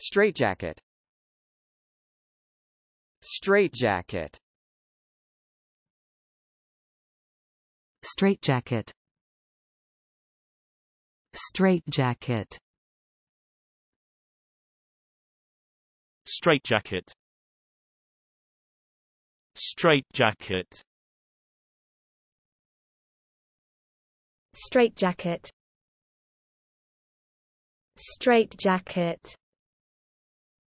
Straightjacket Straightjacket Straightjacket Straightjacket Straightjacket Straightjacket Straightjacket Straightjacket